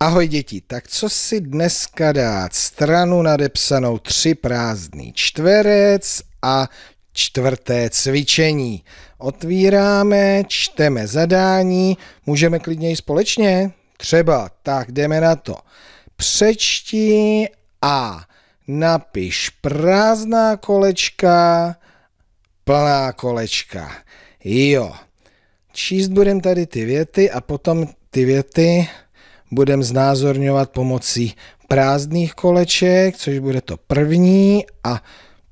Ahoj děti, tak co si dneska dát? Stranu nadepsanou tři prázdný čtverec a čtvrté cvičení. Otvíráme, čteme zadání, můžeme klidně i společně? Třeba, tak jdeme na to. Přečti a napiš prázdná kolečka, plná kolečka. Jo. Číst budem tady ty věty a potom ty věty budeme znázorňovat pomocí prázdných koleček, což bude to první a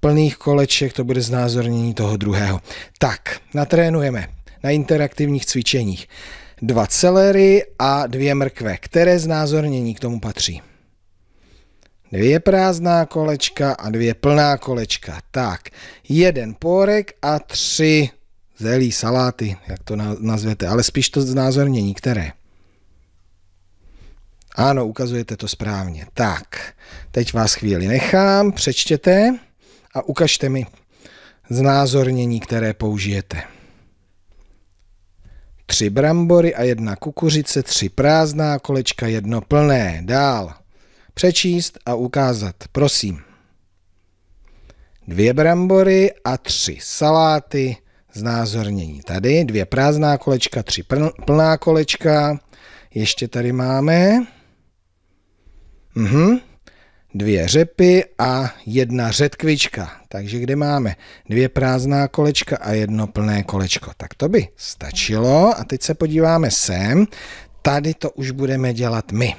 plných koleček to bude znázornění toho druhého. Tak, natrénujeme na interaktivních cvičeních dva celery a dvě mrkve. Které znázornění k tomu patří? Dvě prázdná kolečka a dvě plná kolečka. Tak, jeden pórek a tři zelí, saláty, jak to nazvete, ale spíš to znázornění, které? Ano, ukazujete to správně. Tak, teď vás chvíli nechám, přečtěte a ukažte mi znázornění, které použijete. Tři brambory a jedna kukuřice, tři prázdná kolečka, jedno plné. Dál. Přečíst a ukázat, prosím. Dvě brambory a tři saláty, znázornění tady, dvě prázdná kolečka, tři plná kolečka. Ještě tady máme Mhm. Dvě řepy a jedna řetkvička. Takže kde máme dvě prázdná kolečka a jedno plné kolečko. Tak to by stačilo. A teď se podíváme sem. Tady to už budeme dělat my.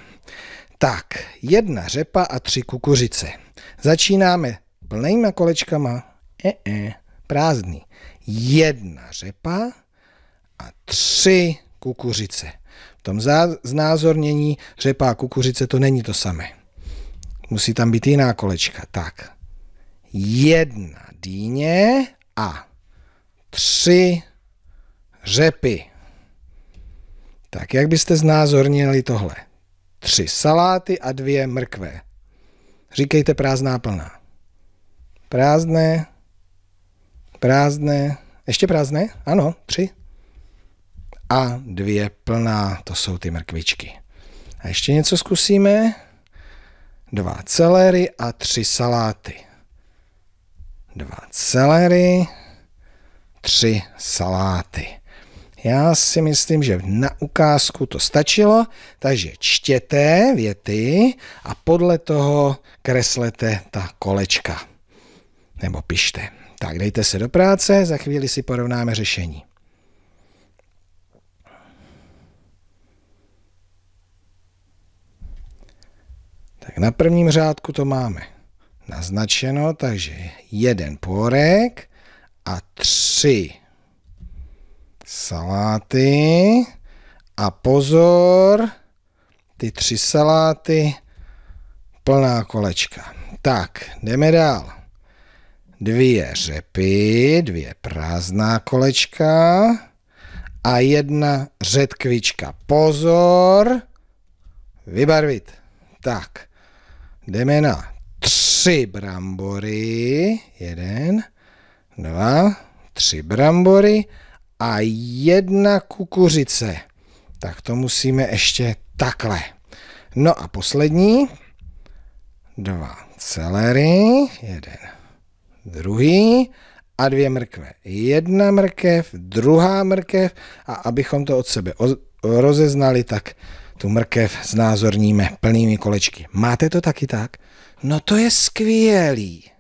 Tak, jedna řepa a tři kukuřice. Začínáme plnýma kolečkama. E -e, prázdný. Jedna řepa a tři kukuřice. V tom znázornění řepa a kukuřice to není to samé. Musí tam být jiná kolečka. Tak. Jedna dýně a tři řepy. Tak jak byste znázornili tohle? Tři saláty a dvě mrkve. Říkejte prázdná plná. Prázdné, prázdné, ještě prázdné? Ano, tři a dvě plná, to jsou ty mrkvičky. A ještě něco zkusíme. Dva celery a tři saláty. Dva celery, tři saláty. Já si myslím, že na ukázku to stačilo, takže čtěte věty a podle toho kreslete ta kolečka. Nebo pište. Tak dejte se do práce, za chvíli si porovnáme řešení. Tak na prvním řádku to máme naznačeno, takže jeden porek a tři saláty. A pozor, ty tři saláty, plná kolečka. Tak, jdeme dál. Dvě řepy, dvě prázdná kolečka a jedna řetkvička. Pozor, vybarvit. Tak. Jdeme na tři brambory. Jeden, dva, tři brambory a jedna kukuřice. Tak to musíme ještě takhle. No a poslední. Dva celery. Jeden, druhý a dvě mrkve. Jedna mrkev, druhá mrkev a abychom to od sebe rozeznali, tak tu mrkev znázorníme plnými kolečky. Máte to taky tak? No to je skvělý.